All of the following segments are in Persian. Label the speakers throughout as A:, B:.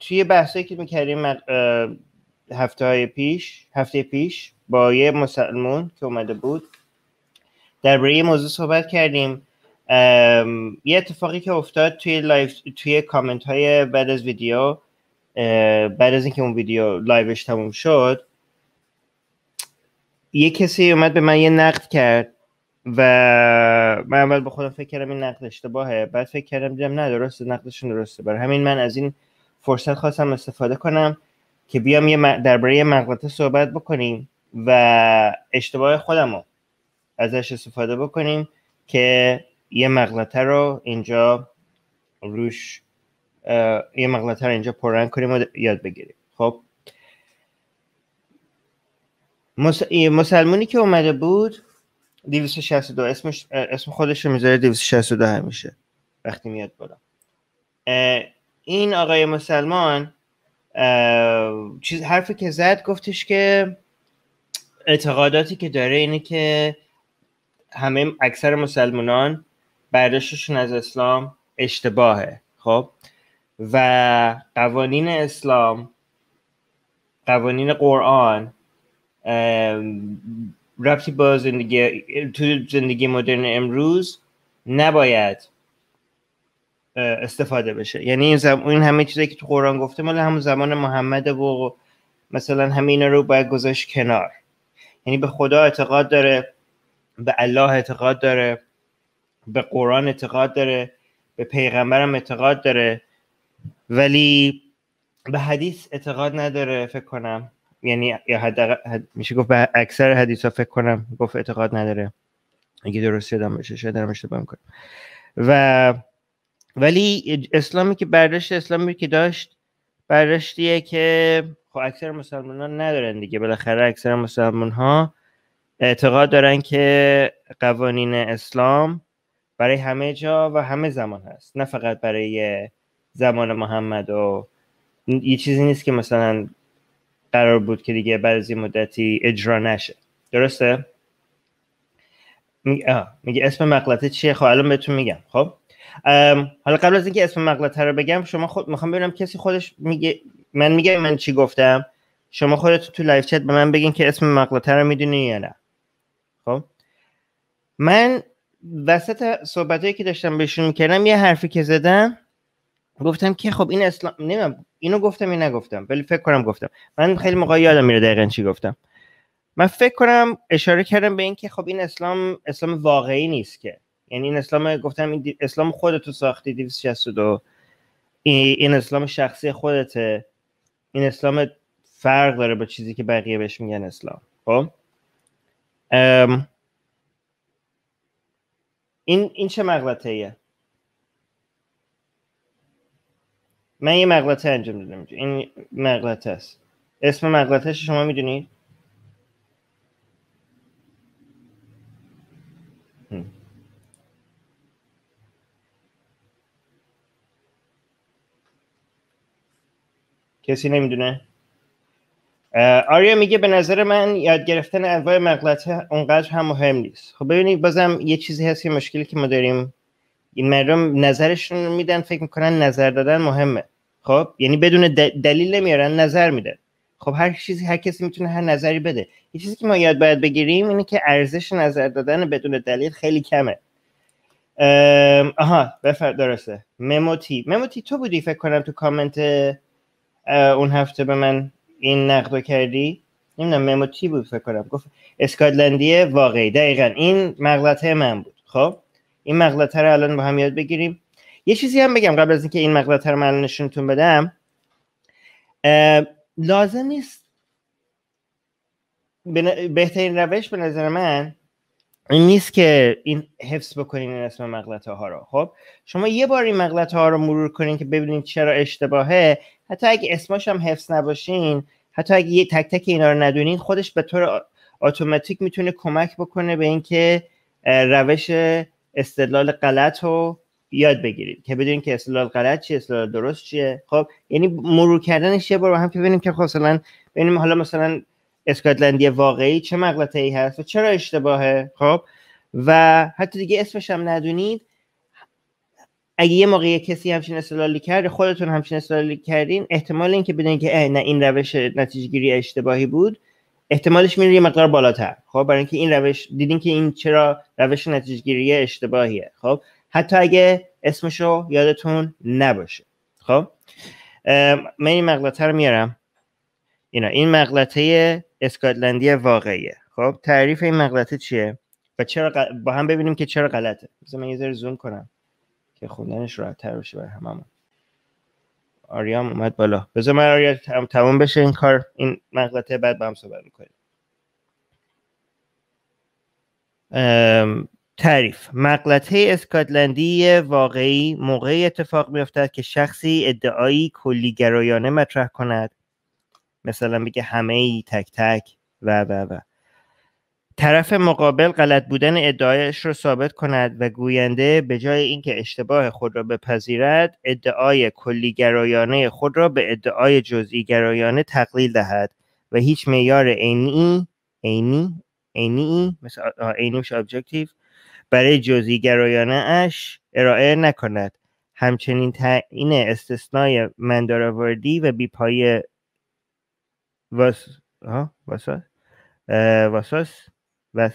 A: توی بحثی که میکردیم هفته های پیش هفته پیش با یه مسلمون که اومده بود درباره یه موضوع صحبت کردیم یه اتفاقی که افتاد توی لایف توی کامنت های بعد از ویدیو بعد از اینکه اون ویدیو لایوش تموم شد یه کسی اومد به من یه نقد کرد و من اول به خودم فکر کردم این نقد اشتباهه بعد فکر کردم دیدم نه درسته نقدشون درسته برای همین من از این فرصت خواستم استفاده کنم که بیام یه درباره یه مقاله صحبت بکنیم و اشتباه خودمو رو ازش استفاده بکنیم که یه مغلطه رو اینجا روش یه مغلطه رو اینجا پررنگ کنیم و یاد بگیریم خب مسلمونی که اومده بود 262 اسمش اسم خودش رو میذاره 262 همیشه وقتی میاد بالا این آقای مسلمان چیز حرفی که زد گفتش که اعتقاداتی که داره اینه که همه اکثر مسلمانان برداشتشون از اسلام اشتباهه خب و قوانین اسلام قوانین قرآن ربطی با زندگی تو زندگی مدرن امروز نباید استفاده بشه یعنی این, زم... این همه چیزی که تو قرآن گفته مال همون زمان محمد و مثلا همین رو باید گذاشت کنار یعنی به خدا اعتقاد داره به الله اعتقاد داره به قرآن اعتقاد داره به پیغمبرم اعتقاد داره ولی به حدیث اعتقاد نداره فکر کنم یعنی یا حد میشه گفت به اکثر ها فکر کنم گفت اعتقاد نداره اگه درست یادم باشه شاید دارم اشتباه میکنم و ولی اسلامی که برداشت اسلامی که داشت برداشتیه که خب اکثر مسلمان ها ندارن دیگه بالاخره اکثر مسلمان ها اعتقاد دارن که قوانین اسلام برای همه جا و همه زمان هست نه فقط برای زمان محمد و یه چیزی نیست که مثلا قرار بود که دیگه بعد از این مدتی اجرا نشه درسته میگه, اسم مقلته چیه خب الان بهتون میگم خب حالا قبل از اینکه اسم مقلته رو بگم شما خود میخوام ببینم کسی خودش میگه من میگم من چی گفتم شما خودتون تو لایو چت به من بگین که اسم مقلته رو میدونی یا نه خب من وسط صحبتهایی که داشتم بهشون میکردم یه حرفی که زدم گفتم که خب این اسلام نمیم اینو گفتم یا نگفتم ولی فکر کنم گفتم من خیلی موقع یادم میره دقیقا چی گفتم من فکر کنم اشاره کردم به اینکه خب این اسلام اسلام واقعی نیست که یعنی این اسلام گفتم این اسلام خودتو ساختی 262 این اسلام شخصی خودته این اسلام فرق داره با چیزی که بقیه بهش میگن اسلام خب این این چه مغلطه ایه من یه مغلطه انجام دادم این مغلطه است اسم مغلطه شما میدونید کسی نمیدونه آریا میگه به نظر من یاد گرفتن انواع مغلطه اونقدر هم مهم نیست خب ببینید بازم یه چیزی هست یه مشکلی که ما داریم این مردم نظرشون رو میدن فکر میکنن نظر دادن مهمه خب یعنی بدون دلیل نمیارن نظر میدن خب هر چیزی هر کسی میتونه هر نظری بده یه چیزی که ما یاد باید بگیریم اینه که ارزش نظر دادن بدون دلیل خیلی کمه آها بفر درسته مموتی مموتی تو بودی فکر کنم تو کامنت اون هفته به من این نقد کردی نمیدونم مموتی بود فکر کنم گفت اسکاتلندی واقعی دقیقا این مغلطه من بود خب این مغلطه رو الان با هم یاد بگیریم یه چیزی هم بگم قبل از اینکه این مغلطه رو من نشونتون بدم لازم نیست بهترین روش به نظر من این نیست که این حفظ بکنین این اسم مغلطه ها رو خب شما یه بار این مغلطه ها رو مرور کنین که ببینید چرا اشتباهه حتی اگه اسمش هم حفظ نباشین حتی اگه یه تک تک اینا رو ندونین خودش به طور اتوماتیک میتونه کمک بکنه به اینکه روش استدلال غلط رو یاد بگیرید که بدونید که استدلال غلط چیه استدلال درست چیه خب یعنی مرور کردنش یه بار با هم که ببینیم که خب مثلا ببینیم حالا مثلا اسکاتلندی واقعی چه مغلطه ای هست و چرا اشتباهه خب و حتی دیگه اسمش هم ندونید اگه یه موقع کسی همچین استدلالی کرد خودتون همچین استدلالی کردین احتمال که بدونید که نه این روش نتیجه گیری اشتباهی بود احتمالش میره یه مقدار بالاتر خب برای اینکه این روش دیدین که این چرا روش نتیجه اشتباهیه خب حتی اگه اسمشو یادتون نباشه خب من این مغلطه رو میارم اینا این مغلطه اسکاتلندی واقعیه خب تعریف این مغلطه چیه و چرا با هم ببینیم که چرا غلطه بذار من یه ذره زوم کنم که خوندنش راحت‌تر بشه برای هممون آریام اومد بالا بذار من آریا تموم بشه این کار این مقلته بعد با هم صحبت میکنیم تعریف مقلته اسکاتلندی واقعی موقعی اتفاق میافتد که شخصی ادعایی کلیگرایانه مطرح کند مثلا بگه همه ای تک تک و و و طرف مقابل غلط بودن ادعایش را ثابت کند و گوینده به جای اینکه اشتباه خود را بپذیرد ادعای کلیگرایانه خود را به ادعای گرایانه تقلیل دهد و هیچ معیار عینی عینی عینی مثلا ابجکتیو برای گرایانه اش ارائه نکند همچنین تعیین استثنای منداروردی و بیپای واس... واساس و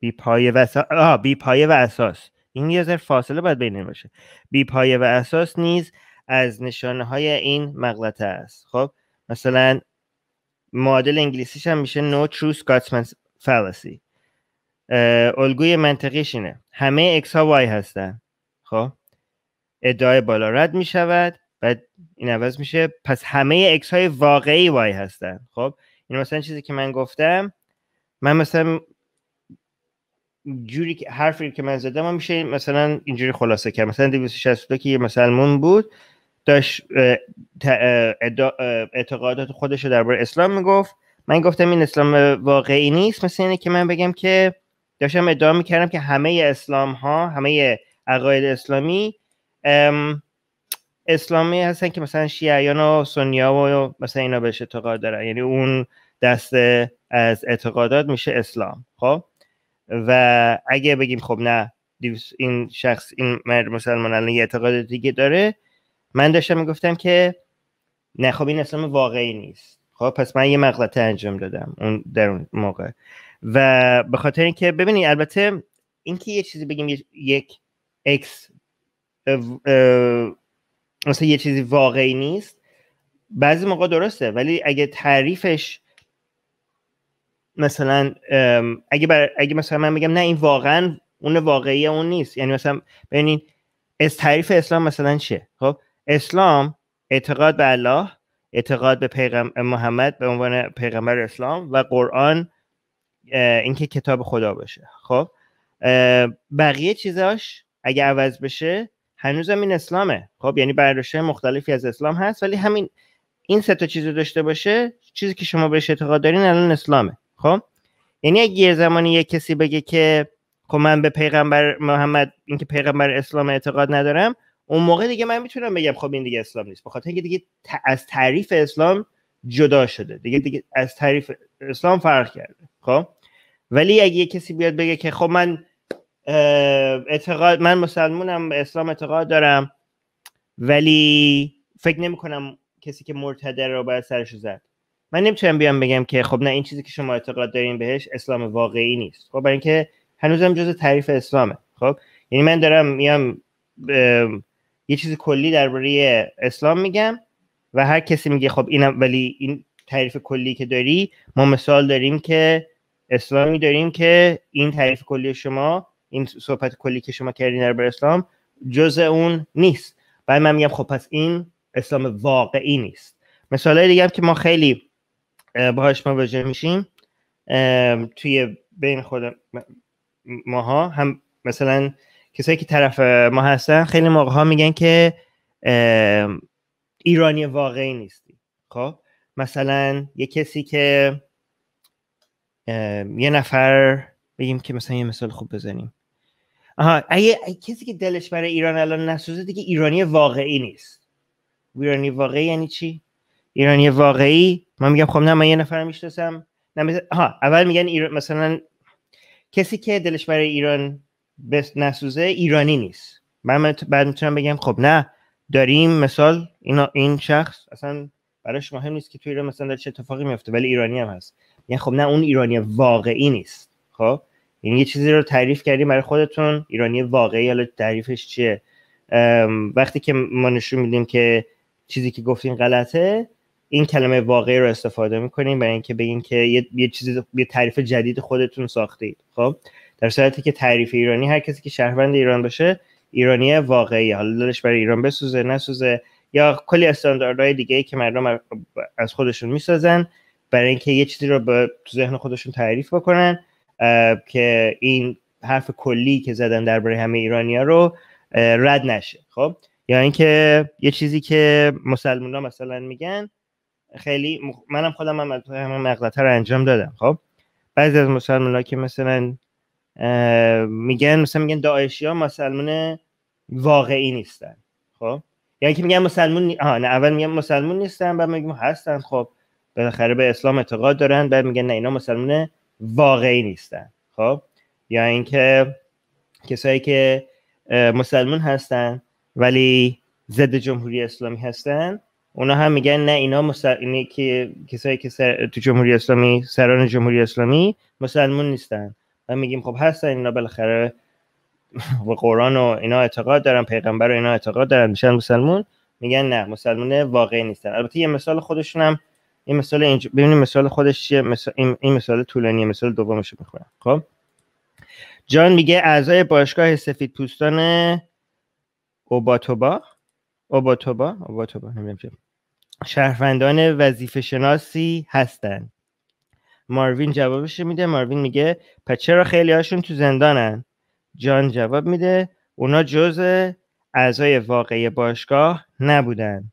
A: بی پایه و اساس بی پایه و اساس این یه ذره فاصله باید بین باشه بی پایه و اساس نیز از نشانه های این مغلطه است خب مثلا معادل انگلیسیش هم میشه no true Scotsman fallacy الگوی منطقیش اینه همه اکس ها وای هستن خب ادعای بالا رد می شود این عوض میشه پس همه اکس های واقعی وای هستن خب این مثلا چیزی که من گفتم من مثلا جوری که حرفی که من زدم میشه مثلا اینجوری خلاصه کرد مثلا 262 که یه مسلمون بود داشت اعتقادات خودش رو درباره اسلام میگفت من گفتم این اسلام واقعی نیست مثل اینه که من بگم که داشتم ادعا میکردم که همه اسلام ها همه عقاید اسلامی اسلامی هستن که مثلا شیعیان و سنیا و مثلا اینا بهش اعتقاد دارن یعنی اون دست از اعتقادات میشه اسلام خب و اگه بگیم خب نه این شخص این مرد مسلمان الان یه اعتقاد دیگه داره من داشتم میگفتم که نه خب این اسلام واقعی نیست خب پس من یه مقلطه انجام دادم اون در اون موقع و به خاطر اینکه ببینید البته اینکه یه چیزی بگیم یک اکس مثلا یه چیزی واقعی نیست بعضی موقع درسته ولی اگه تعریفش مثلا اگه, بر اگه مثلا من میگم نه این واقعا اون واقعی اون نیست یعنی مثلا ببینین از تعریف اسلام مثلا چیه خب اسلام اعتقاد به الله اعتقاد به پیغم محمد به عنوان پیغمبر اسلام و قرآن اینکه کتاب خدا باشه خب بقیه چیزاش اگه عوض بشه هنوزم این اسلامه خب یعنی برداشته مختلفی از اسلام هست ولی همین این سه تا چیز رو داشته باشه چیزی که شما بهش اعتقاد دارین الان اسلامه خب یعنی اگه یه زمانی یه کسی بگه که خب من به پیغمبر محمد اینکه پیغمبر اسلام اعتقاد ندارم اون موقع دیگه من میتونم بگم خب این دیگه اسلام نیست بخاطر اینکه دیگه از تعریف اسلام جدا شده دیگه دیگه از تعریف اسلام فرق کرده خب ولی اگه یه کسی بیاد بگه که خب من اعتقاد من مسلمونم اسلام اعتقاد دارم ولی فکر نمی کنم کسی که مرتده رو باید سرش زد من نمیتونم بیام بگم که خب نه این چیزی که شما اعتقاد دارین بهش اسلام واقعی نیست خب برای اینکه هنوزم جز تعریف اسلامه خب یعنی من دارم میام یه چیز کلی درباره اسلام میگم و هر کسی میگه خب اینم ولی این تعریف کلی که داری ما مثال داریم که اسلامی داریم که این تعریف کلی شما این صحبت کلی که شما کردین درباره اسلام جز اون نیست بعد من میگم خب پس این اسلام واقعی نیست مثال دیگه که ما خیلی باهاش مواجه میشیم توی بین خود ماها هم مثلا کسایی که طرف ما هستن خیلی موقع ها میگن که ایرانی واقعی نیستی خب مثلا یه کسی که یه نفر بگیم که مثلا یه مثال خوب بزنیم آها اگه کسی که دلش برای ایران الان نسوزه دیگه ایرانی واقعی نیست ایرانی واقعی یعنی چی ایرانی واقعی من میگم خب نه من یه نفر میشناسم نه ها اول میگن ایران مثلا کسی که دلش برای ایران بس نسوزه ایرانی نیست من بعد میتونم بگم خب نه داریم مثال اینا این شخص اصلا برایش مهم نیست که توی ایران مثلا در چه اتفاقی میفته ولی ایرانی هم هست یعنی خب نه اون ایرانی واقعی نیست خب این یعنی یه چیزی رو تعریف کردیم برای خودتون ایرانی واقعی حالا تعریفش چیه وقتی که ما نشون میدیم که چیزی که گفتین غلطه این کلمه واقعی رو استفاده میکنین برای اینکه بگین که یه, چیزی یه تعریف جدید خودتون ساختید خب در صورتی که تعریف ایرانی هر کسی که شهروند ایران باشه ایرانی واقعی حالا دلش برای ایران بسوزه نسوزه یا کلی استانداردهای دیگه ای که مردم از خودشون میسازن برای اینکه یه چیزی رو به تو ذهن خودشون تعریف بکنن که این حرف کلی که زدن درباره همه ایرانیا رو رد نشه خب یا اینکه یه چیزی که مسلمونا مثلا میگن خیلی منم خودم هم همه مقلطه رو انجام دادم خب بعضی از مسلمان ها که مثلا میگن مثلا میگن داعشی ها مسلمان واقعی نیستن خب یعنی که میگن مسلمان نی... اول میگن مسلمون نیستن بعد میگن هستن خب بالاخره به اسلام اعتقاد دارن بعد میگن نه اینا مسلمان واقعی نیستن خب یا یعنی اینکه کسایی که مسلمان هستن ولی ضد جمهوری اسلامی هستن اونا هم میگن نه اینا مسل... که کسایی که سر... تو جمهوری اسلامی سران جمهوری اسلامی مسلمون نیستن و میگیم خب هستن اینا بالاخره و قرآن و اینا اعتقاد دارن پیغمبر و اینا اعتقاد دارن میشن مسلمون میگن نه مسلمون واقعی نیستن البته یه مثال خودشون هم این مثال اینج... ببینیم مثال خودش چیه مثال... این... این مثال طولانیه مثال دومش رو میخونم خب جان میگه اعضای باشگاه سفید پوستان اوباتوبا اوباتوبا اوباتوبا نمیدونم شهروندان وظیفه شناسی هستند ماروین جوابش میده ماروین میگه پس چرا خیلی هاشون تو زندانن جان جواب میده اونا جز اعضای واقعی باشگاه نبودن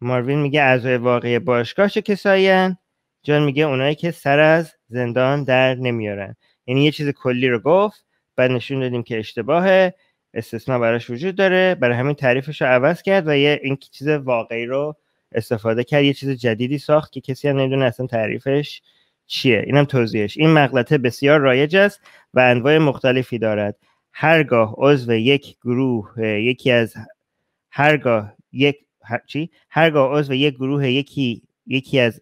A: ماروین میگه اعضای واقعی باشگاه چه کسایی جان میگه اونایی که سر از زندان در نمیارن یعنی یه چیز کلی رو گفت بعد نشون دادیم که اشتباهه استثنا براش وجود داره برای همین تعریفش رو عوض کرد و یه این چیز واقعی رو استفاده کرد یه چیز جدیدی ساخت که کسی هم نمیدونه اصلا تعریفش چیه اینم توضیحش این مغلطه بسیار رایج است و انواع مختلفی دارد هرگاه عضو یک گروه یکی از هرگاه یک چی هرگاه عضو یک گروه یکی یکی از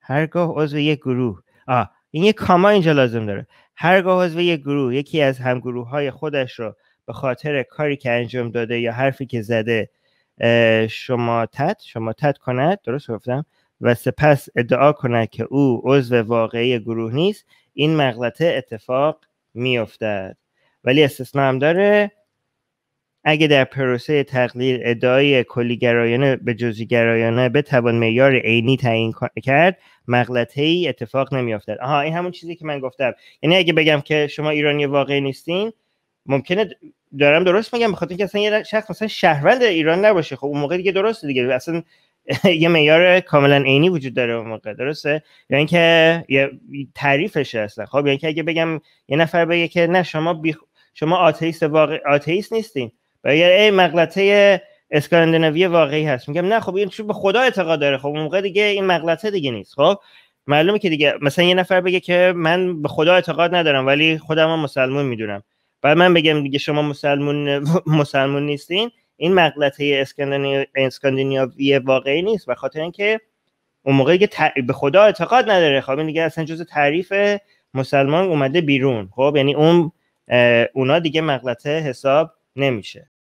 A: هرگاه عضو یک گروه آه این یک کاما اینجا لازم داره هرگاه عضو یک گروه یکی از همگروه های خودش رو به خاطر کاری که انجام داده یا حرفی که زده شما تد شما تد کند درست گفتم و سپس ادعا کند که او عضو واقعی گروه نیست این مغلطه اتفاق میافتد ولی استثنا هم داره اگه در پروسه تقلیل ادعای گرایانه به به بتوان میار عینی تعیین کرد مغلطه ای اتفاق نمیافتد آها این همون چیزی که من گفتم یعنی اگه بگم که شما ایرانی واقعی نیستین ممکنه دارم درست میگم بخاطر اینکه اصلا یه شخص مثلا شهروند ایران نباشه خب اون موقع دیگه درسته دیگه اصلا یه معیار کاملا عینی وجود داره اون موقع درسته یا یعنی اینکه یه تعریفش اصلا خب یعنی که اگه بگم یه نفر بگه که نه شما شما آتئیست واقع آتئیست نیستین و ای مغلطه اسکاندیناوی واقعی هست میگم نه خب این به خدا اعتقاد داره خب اون موقع دیگه این مغلطه دیگه نیست خب معلومه که دیگه مثلا یه نفر بگه که من به خدا اعتقاد ندارم ولی خودم مسلمان میدونم بعد من بگم دیگه شما مسلمون مسلمون نیستین این مغلطه اسکاندیناوی واقعی نیست و خاطر اینکه اون موقع به خدا اعتقاد نداره خب این دیگه اصلا جز تعریف مسلمان اومده بیرون خب یعنی اون اونا دیگه مقلطه حساب نمیشه